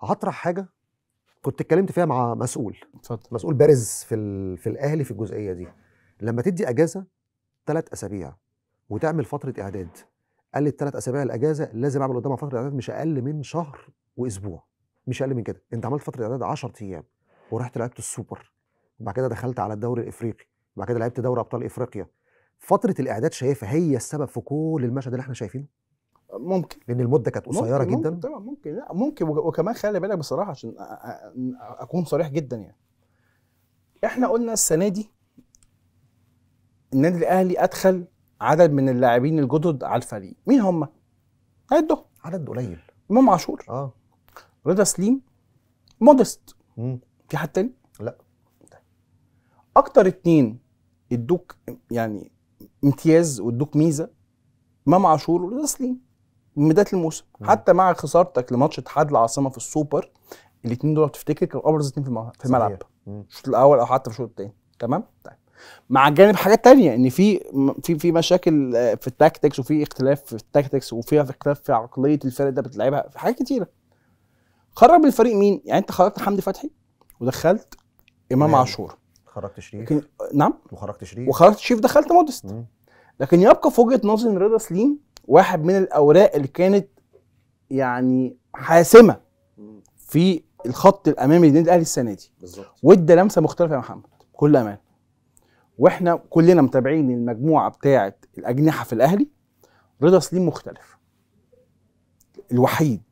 هطرح حاجه كنت اتكلمت فيها مع مسؤول اتفضل مسؤول بارز في ال... في الاهلي في الجزئيه دي لما تدي اجازه ثلاث اسابيع وتعمل فتره اعداد قال لي الثلاث اسابيع الاجازه لازم اعمل قدامها فتره اعداد مش اقل من شهر واسبوع مش اقل من كده انت عملت فتره اعداد 10 ايام ورحت لعبت السوبر وبعد كده دخلت على الدوري الافريقي وبعد كده لعبت دوري ابطال افريقيا فتره الاعداد شايفها هي السبب في كل المشهد اللي احنا شايفينه ممكن لان المده كانت قصيره جدا ممكن طبعا ممكن لا ممكن وكمان خلي بالك بصراحه عشان اكون صريح جدا يعني احنا قلنا السنه دي النادي الاهلي ادخل عدد من اللاعبين الجدد على الفريق مين هم عدهم عدد قليل امام عاشور اه رضا سليم مودست في حد تاني لا اكتر اتنين ادوك يعني امتياز وادوك ميزه امام عاشور ورضا سليم من بدايه الموسم حتى مع خسارتك لماتش اتحاد العاصمه في السوبر الاثنين دول تفتكر كانوا ابرز اثنين في الملعب الشوط الاول او حتى في الشوط الثاني تمام طيب مع جانب حاجات تانية ان في في في مشاكل آه، في التاكتكس وفي اختلاف في التاكتكس وفي اختلاف في عقليه الفرق ده بتلعبها في حاجات كتيره خرج الفريق مين يعني انت خرجت حمدي فتحي ودخلت امام عاشور خرجت شريف لكن نعم وخرجت شريف وخرجت شريف دخلت مودست لكن يبقى في وجهه نظري ان رضا سليم واحد من الاوراق اللي كانت يعني حاسمه في الخط الامامي للنادي الاهلي السنه دي بالظبط وادى لمسه مختلفه يا محمد بكل امان واحنا كلنا متابعين المجموعه بتاعه الاجنحه في الاهلي رضا سليم مختلف الوحيد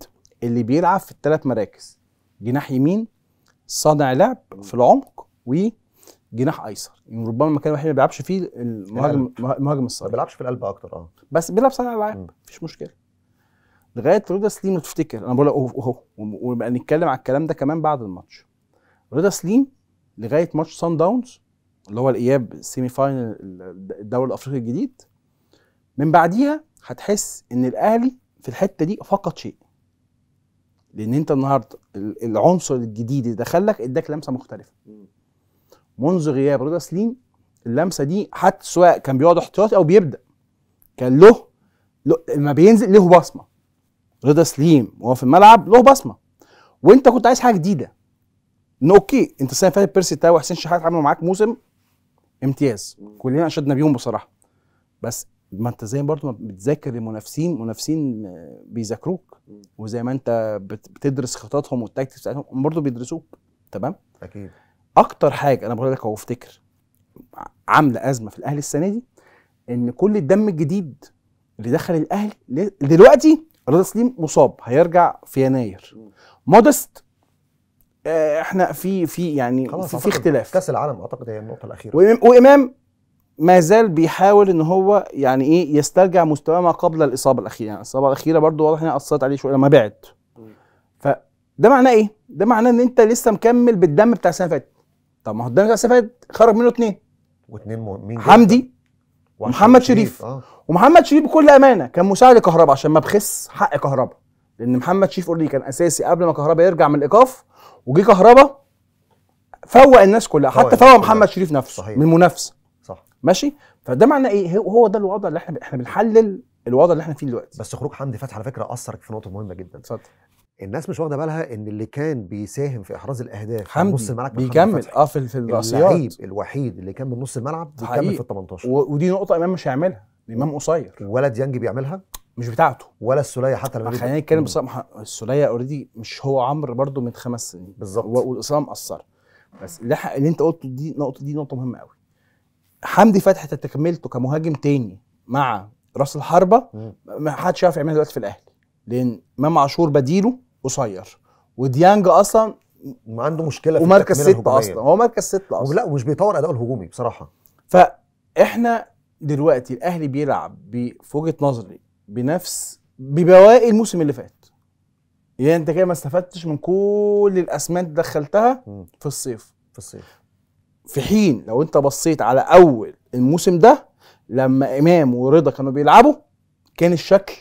اللي بيلعب في الثلاث مراكز جناح يمين صانع لعب في العمق و جناح ايسر يعني ربما المكان الوحيد اللي ما بيلعبش فيه المهاجم المهاجم الصريح ما بيلعبش في القلب اكتر اه بس بيلعب صانع العاب مفيش مشكله لغايه رضا سليم لو تفتكر انا بقول اهو ونبقى نتكلم على الكلام ده كمان بعد الماتش رضا سليم لغايه ماتش سان داونز اللي هو الاياب سيمي فاينل الدوري الافريقي الجديد من بعديها هتحس ان الاهلي في الحته دي فقط شيء لان انت النهارده العنصر الجديد اللي دخل لك اداك لمسه مختلفه منذ غياب رضا سليم اللمسه دي حتى سواء كان بيقعد احتياطي او بيبدا كان له لما بينزل له بصمه رضا سليم وهو في الملعب له بصمه وانت كنت عايز حاجه جديده ان اوكي انت السنه اللي فاتت بيرسي تاو وحسين شحات عملوا معاك موسم امتياز كلنا اشدنا بيهم بصراحه بس ما انت زي برضه ما بتذاكر المنافسين منافسين بيذاكروك وزي ما انت بتدرس خططهم والتاكتكس بتاعتهم برضه بيدرسوك تمام اكيد اكتر حاجه انا بقول لك هو افتكر عامله ازمه في الاهلي السنه دي ان كل الدم الجديد اللي دخل الاهلي دلوقتي رضا سليم مصاب هيرجع في يناير مودست آه، احنا في في يعني في, في اختلاف كاس العالم اعتقد هي النقطه الاخيره وامام ما زال بيحاول ان هو يعني ايه يسترجع مستواه ما قبل الاصابه الاخيره يعني الاصابه الاخيره برضو واضح انها اثرت عليه شويه لما بعد فده معناه ايه ده معناه ان انت لسه مكمل بالدم بتاع السنه اللي فاتت طب ما هو قدامك استفاد خرج منه اثنين واثنين مين حمدي ومحمد شريف آه. ومحمد شريف بكل امانه كان مساعد لكهرباء عشان ما بخس حق كهرباء لان محمد شريف اوريدي كان اساسي قبل ما كهرباء يرجع من الايقاف وجي كهرباء فوق الناس كلها حتى فوق محمد شريف نفسه صحيح. من المنافسه صح ماشي فده معنى ايه هو ده الوضع اللي احنا احنا بنحلل الوضع اللي احنا فيه دلوقتي بس خروج حمدي فتحي على فكره اثر في نقطه مهمه جدا اتفضل الناس مش واخده بالها ان اللي كان بيساهم في احراز الاهداف حمدي نص الملعب بيكمل اه في الراسيات اللعيب الوحيد اللي كان من نص الملعب بيكمل في ال 18 ودي نقطه امام مش هيعملها امام قصير ولا ديانج بيعملها مش بتاعته ولا السوليه حتى لما خلينا نتكلم بصراحه السوليه اوريدي مش هو عمرو برده من خمس سنين بالظبط والاصابه مقصره بس اللي, اللي انت قلته دي نقطه دي نقطه مهمه قوي حمدي فتحي تكملته كمهاجم تاني مع راس الحربه ما حدش يعرف يعملها دلوقتي في الاهلي لان امام عاشور بديله قصير وديانج اصلا عنده مشكله في ومركز ستة اصلا هو مركز ستة اصلا لا ومش بيطور اداؤه الهجومي بصراحه فاحنا دلوقتي الاهلي بيلعب في وجهه نظري بنفس ببواقي الموسم اللي فات يعني انت كده ما استفدتش من كل الاسماء اللي دخلتها في الصيف في الصيف في حين لو انت بصيت على اول الموسم ده لما امام ورضا كانوا بيلعبوا كان الشكل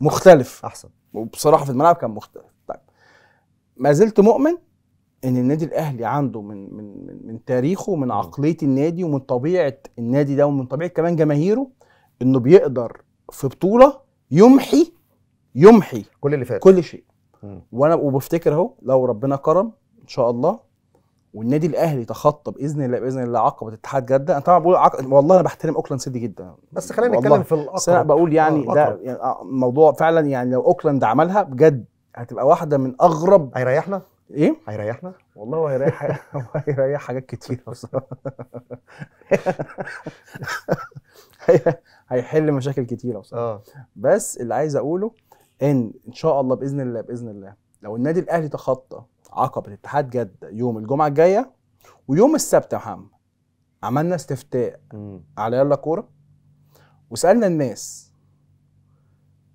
مختلف احسن وبصراحه في الملعب كان مختلف طيب ما زلت مؤمن ان النادي الاهلي عنده من من من, من تاريخه ومن عقليه النادي ومن طبيعه النادي ده ومن طبيعه كمان جماهيره انه بيقدر في بطوله يمحي يمحي كل اللي فات كل شيء وانا وبفتكر اهو لو ربنا كرم ان شاء الله والنادي الاهلي تخطى باذن الله باذن الله عقبه اتحاد جده انا طبعا بقول عق... والله انا بحترم اوكلاند سيتي جدا بس خلينا نتكلم في الاقرب انا بقول يعني آه، ده يعني آه، موضوع فعلا يعني لو اوكلاند عملها بجد هتبقى واحده من اغرب هيريحنا؟ ايه؟ هيريحنا؟ والله هو هيريح هيريح حاجات كتير بصراحه هيحل مشاكل كتير بصراحه آه. بس اللي عايز اقوله ان ان شاء الله باذن الله باذن الله لو النادي الاهلي تخطى عقبة اتحاد جدة يوم الجمعة الجاية ويوم السبت يا محمد عملنا استفتاء على يلا كورة وسألنا الناس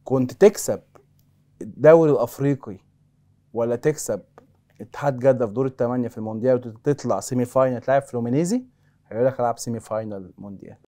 كنت تكسب الدوري الأفريقي ولا تكسب اتحاد جدة في دور الثمانية في المونديال وتطلع سيمي فاينل تلعب فلومينيزي هيقول لك ألعب سيمي فاينل مونديال